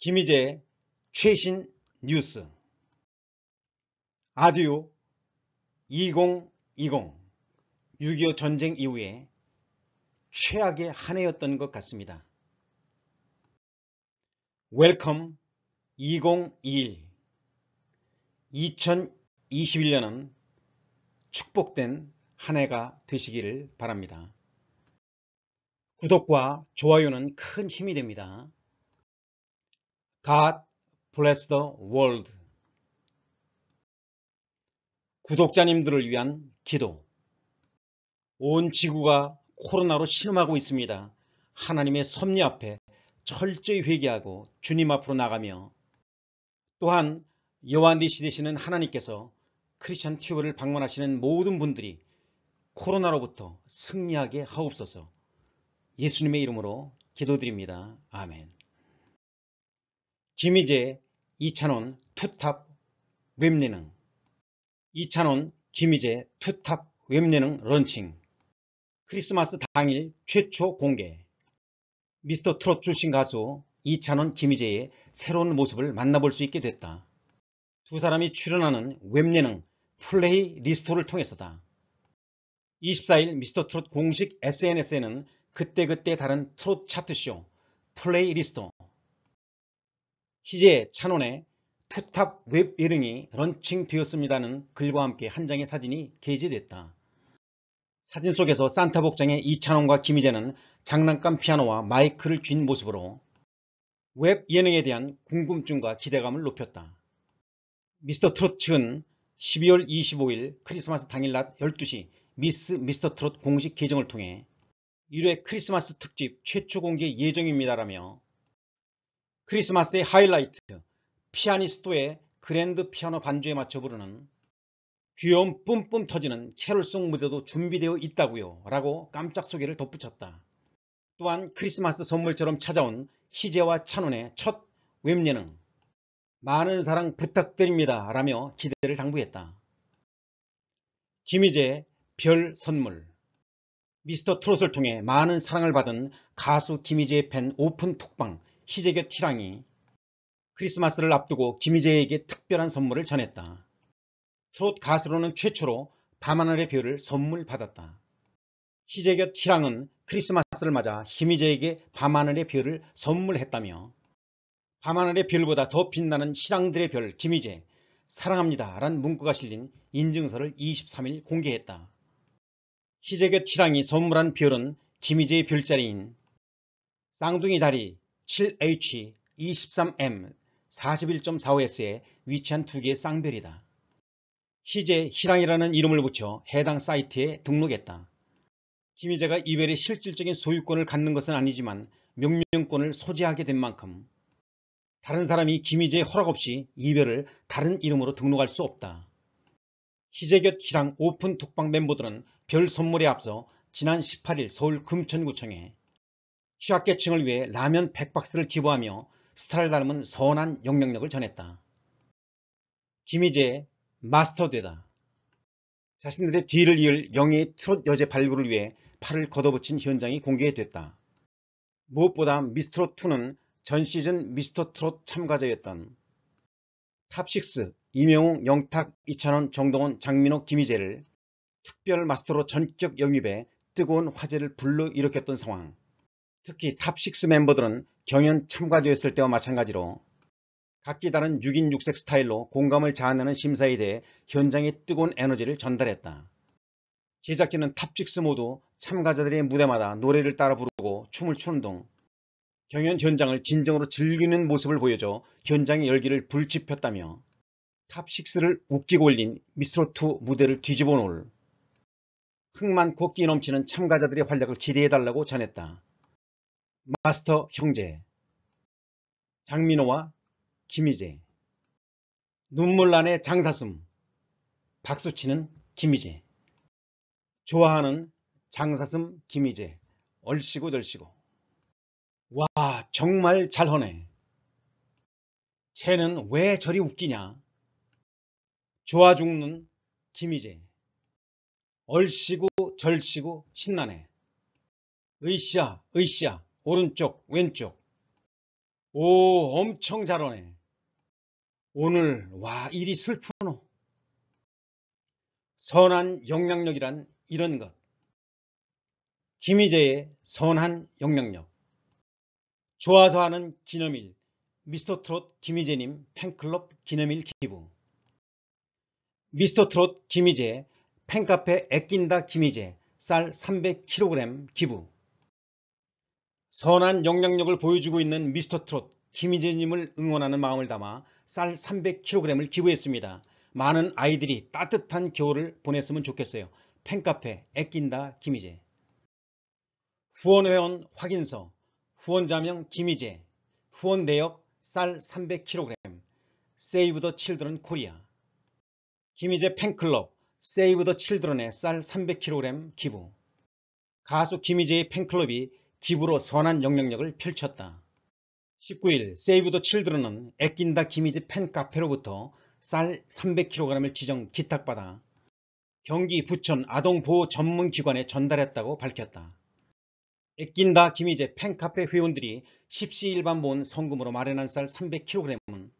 김희재 최신 뉴스 아듀 2020 6.25 전쟁 이후에 최악의 한 해였던 것 같습니다. 웰컴 2021 2021년은 축복된 한 해가 되시기를 바랍니다. 구독과 좋아요는 큰 힘이 됩니다. God bless the world. 구독자님들을 위한 기도. 온 지구가 코로나로 신음하고 있습니다. 하나님의 섭리 앞에 철저히 회개하고 주님 앞으로 나가며 또한 여호디시 되시는 하나님께서 크리스천 튜브를 방문하시는 모든 분들이 코로나로부터 승리하게 하옵소서 예수님의 이름으로 기도드립니다. 아멘 김희재, 이찬원, 투탑, 웹리능 이찬원, 김희재, 투탑, 웹리능 런칭 크리스마스 당일 최초 공개 미스터 트롯 출신 가수 이찬원, 김희재의 새로운 모습을 만나볼 수 있게 됐다. 두 사람이 출연하는 웹예능 플레이 리스토를 통해서다. 24일 미스터 트롯 공식 SNS에는 그때그때 다른 트롯 차트쇼 플레이 리스토 희재 찬원의 투탑 웹 예능이 런칭되었습니다는 글과 함께 한 장의 사진이 게재됐다. 사진 속에서 산타 복장의 이찬원과 김희재는 장난감 피아노와 마이크를 쥔 모습으로 웹 예능에 대한 궁금증과 기대감을 높였다. 미스터 트롯 측은 12월 25일 크리스마스 당일 낮 12시 미스 미스터 트롯 공식 계정을 통해 1회 크리스마스 특집 최초 공개 예정입니다라며 크리스마스의 하이라이트 피아니스트의 그랜드 피아노 반주에 맞춰 부르는 귀여운 뿜뿜 터지는 캐롤송 무대도 준비되어 있다고요 라고 깜짝 소개를 덧붙였다. 또한 크리스마스 선물처럼 찾아온 희재와 찬훈의 첫 웹예능 많은 사랑 부탁드립니다 라며 기대를 당부했다. 김희재 별 선물 미스터 트롯을 통해 많은 사랑을 받은 가수 김희재의 팬 오픈 톡방 희재교 티랑이 크리스마스를 앞두고 김희재에게 특별한 선물을 전했다. 트롯 가수로는 최초로 밤하늘의 별을 선물 받았다. 희재교 티랑은 크리스마스를 맞아 김희재에게 밤하늘의 별을 선물했다며 밤하늘의 별보다 더 빛나는 신앙들의 별 김희재 사랑합니다 라는 문구가 실린 인증서를 23일 공개했다. 희재교 티랑이 선물한 별은 김희재의 별자리인 쌍둥이 자리 7H, 23M, 41.45S에 위치한 두 개의 쌍별이다. 희재, 희랑이라는 이름을 붙여 해당 사이트에 등록했다. 김희재가 이별의 실질적인 소유권을 갖는 것은 아니지만 명령권을 소지하게 된 만큼 다른 사람이 김희재의 허락 없이 이별을 다른 이름으로 등록할 수 없다. 희재곁 희랑 오픈 독방 멤버들은 별 선물에 앞서 지난 18일 서울 금천구청에 취약계층을 위해 라면 100박스를 기부하며 스타를 닮은 선한 영명력을 전했다. 김희재 의 마스터되다. 자신들의 뒤를 이을 영예의 트롯 여제 발굴을 위해 팔을 걷어붙인 현장이 공개됐다. 무엇보다 미스트롯2는 전 시즌 미스터트롯 참가자였던 탑6 이명웅, 영탁, 이찬원, 정동원, 장민호, 김희재를 특별 마스터로 전격 영입해 뜨거운 화제를 불러일으켰던 상황. 특히 탑6 멤버들은 경연 참가자였을 때와 마찬가지로 각기 다른 6인 6색 스타일로 공감을 자아내는 심사에 대해 현장의 뜨거운 에너지를 전달했다. 제작진은 탑6 모두 참가자들의 무대마다 노래를 따라 부르고 춤을 추는 등 경연 현장을 진정으로 즐기는 모습을 보여줘 현장의 열기를 불지폈다며 탑6를 웃기고 올린 미스트롯2 무대를 뒤집어 놓을 흥만 곡기 넘치는 참가자들의 활약을 기대해달라고 전했다. 마스터 형제 장민호와 김희재 눈물난의 장사슴 박수치는 김희재 좋아하는 장사슴 김희재 얼씨구덜씨구와 정말 잘하네 쟤는 왜 저리 웃기냐 좋아 죽는 김희재 얼씨구절씨구 신나네 으쌰 으쌰 오른쪽, 왼쪽. 오, 엄청 잘 오네. 오늘, 와, 일이 슬프노. 선한 영향력이란 이런 것. 김희재의 선한 영향력. 좋아서 하는 기념일. 미스터 트롯 김희재님 팬클럽 기념일 기부. 미스터 트롯 김희재 팬카페 애낀다 김희재 쌀 300kg 기부. 선한 영향력을 보여주고 있는 미스터 트롯 김희재님을 응원하는 마음을 담아 쌀 300kg을 기부했습니다. 많은 아이들이 따뜻한 겨울을 보냈으면 좋겠어요. 팬카페 애낀다 김희재 후원회원 확인서 후원자명 김희재 후원내역 쌀 300kg 세이브 더 칠드런 코리아 김희재 팬클럽 세이브 더 칠드런의 쌀 300kg 기부 가수 김희재의 팬클럽이 기부로 선한 영향력을 펼쳤다. 19일 세이브더 칠드런은 애낀다 김희지 팬카페로부터 쌀 300kg을 지정 기탁받아 경기 부천 아동보호 전문기관에 전달했다고 밝혔다. 애낀다 김희재 팬카페 회원들이 10시일반 모은 성금으로 마련한 쌀 300kg은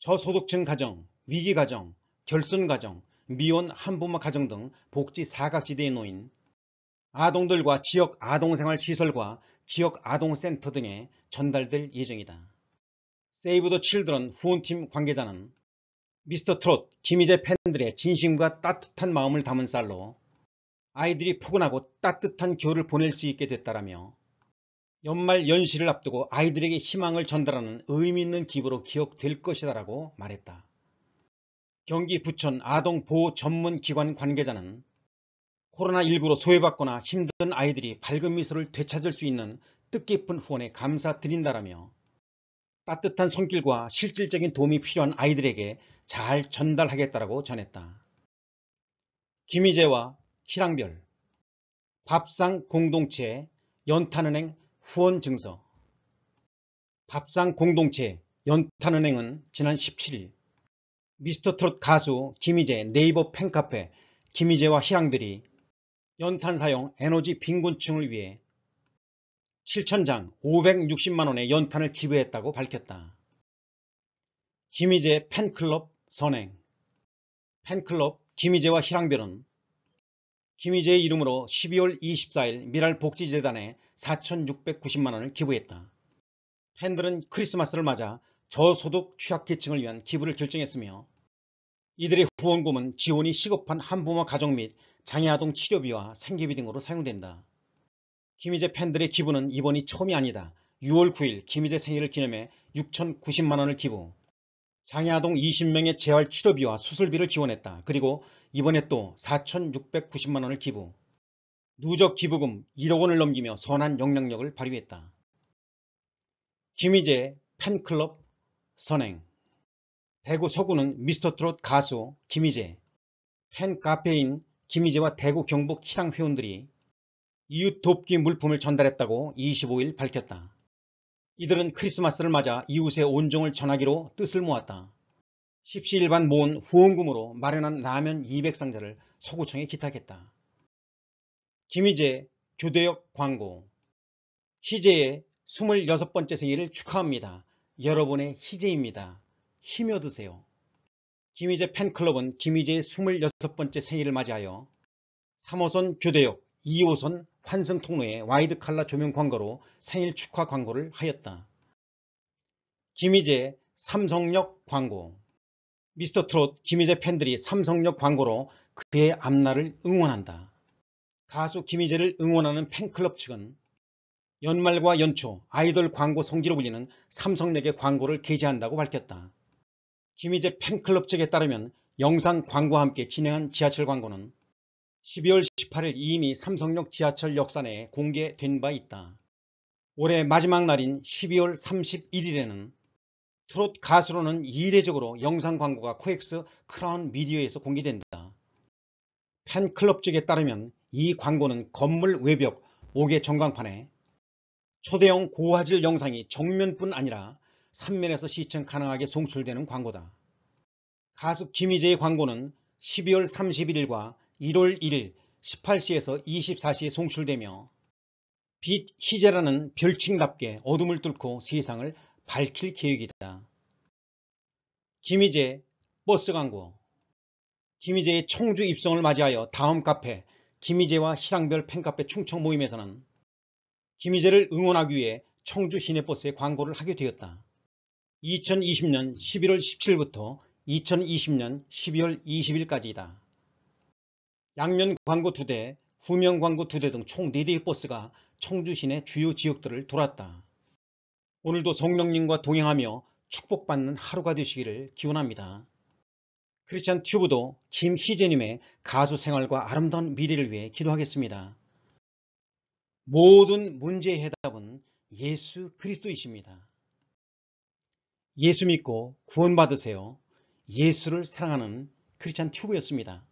저소득층 가정, 위기 가정, 결손 가정, 미혼 한부모 가정 등 복지 사각지대에 놓인 아동들과 지역 아동생활시설과 지역 아동센터 등에 전달될 예정이다. 세이브 더 칠드런 후원팀 관계자는 미스터 트롯 김희재 팬들의 진심과 따뜻한 마음을 담은 쌀로 아이들이 포근하고 따뜻한 겨울을 보낼 수 있게 됐다라며 연말 연시를 앞두고 아이들에게 희망을 전달하는 의미 있는 기부로 기억될 것이다라고 말했다. 경기 부천 아동보호전문기관 관계자는 코로나19로 소외받거나 힘든 아이들이 밝은 미소를 되찾을 수 있는 뜻깊은 후원에 감사드린다라며 따뜻한 손길과 실질적인 도움이 필요한 아이들에게 잘 전달하겠다라고 전했다. 김희재와 희랑별 밥상 공동체 연탄은행 후원 증서 밥상 공동체 연탄은행은 지난 17일 미스터트롯 가수 김희재 네이버 팬카페 김희재와 희랑별이 연탄 사용 에너지 빈곤층을 위해 7천장 560만원의 연탄을 기부했다고 밝혔다. 김희재 팬클럽 선행 팬클럽 김희재와 희랑별은 김희재의 이름으로 12월 24일 미랄복지재단에 4,690만원을 기부했다. 팬들은 크리스마스를 맞아 저소득 취약계층을 위한 기부를 결정했으며 이들의 후원금은 지원이 시급한 한부모 가정 및 장애아동 치료비와 생계비 등으로 사용된다. 김희재 팬들의 기부는 이번이 처음이 아니다. 6월 9일 김희재 생일을 기념해 6,090만원을 기부. 장애아동 20명의 재활 치료비와 수술비를 지원했다. 그리고 이번에 또 4,690만원을 기부. 누적 기부금 1억 원을 넘기며 선한 영향력을 발휘했다. 김희재 팬클럽 선행 대구 서구는 미스터트롯 가수 김희재, 팬카페인 김희재와 대구 경북 희랑 회원들이 이웃 돕기 물품을 전달했다고 25일 밝혔다. 이들은 크리스마스를 맞아 이웃의 온종을 전하기로 뜻을 모았다. 십시일반 모은 후원금으로 마련한 라면 200상자를 서구청에 기탁했다. 김희재 교대역 광고 희재의 26번째 생일을 축하합니다. 여러분의 희재입니다. 힘여드세요. 김희재 팬클럽은 김희재의 26번째 생일을 맞이하여 3호선 교대역, 2호선 환승 통로에 와이드 칼라 조명 광고로 생일 축하 광고를 하였다. 김희재 삼성역 광고 미스터 트롯 김희재 팬들이 삼성역 광고로 그의 앞날을 응원한다. 가수 김희재를 응원하는 팬클럽 측은 연말과 연초 아이돌 광고 성지로 불리는 삼성역의 광고를 게재한다고 밝혔다. 김희재 팬클럽 측에 따르면 영상 광고와 함께 진행한 지하철 광고는 12월 18일 이미 삼성역 지하철 역사내에 공개된 바 있다. 올해 마지막 날인 12월 31일에는 트롯 가수로는 이례적으로 영상 광고가 코엑스 크라운 미디어에서 공개된다. 팬클럽 쪽에 따르면 이 광고는 건물 외벽 5개 전광판에 초대형 고화질 영상이 정면뿐 아니라 3면에서 시청 가능하게 송출되는 광고다. 가수 김희재의 광고는 12월 31일과 1월 1일 18시에서 24시에 송출되며 빛 희재라는 별칭답게 어둠을 뚫고 세상을 밝힐 계획이다. 김희재 버스 광고 김희재의 청주 입성을 맞이하여 다음 카페 김희재와 희랑별 팬카페 충청 모임에서는 김희재를 응원하기 위해 청주 시내버스에 광고를 하게 되었다. 2020년 11월 17일부터 2020년 12월 20일까지이다. 양면 광고 2대, 후면 광고 2대 등 총 4대의 버스가 청주 시내 주요 지역들을 돌았다. 오늘도 성령님과 동행하며 축복받는 하루가 되시기를 기원합니다. 크리스찬 튜브도 김희재님의 가수 생활과 아름다운 미래를 위해 기도하겠습니다. 모든 문제의 해답은 예수 그리스도이십니다. 예수 믿고 구원받으세요. 예수를 사랑하는 크리스찬 튜브였습니다.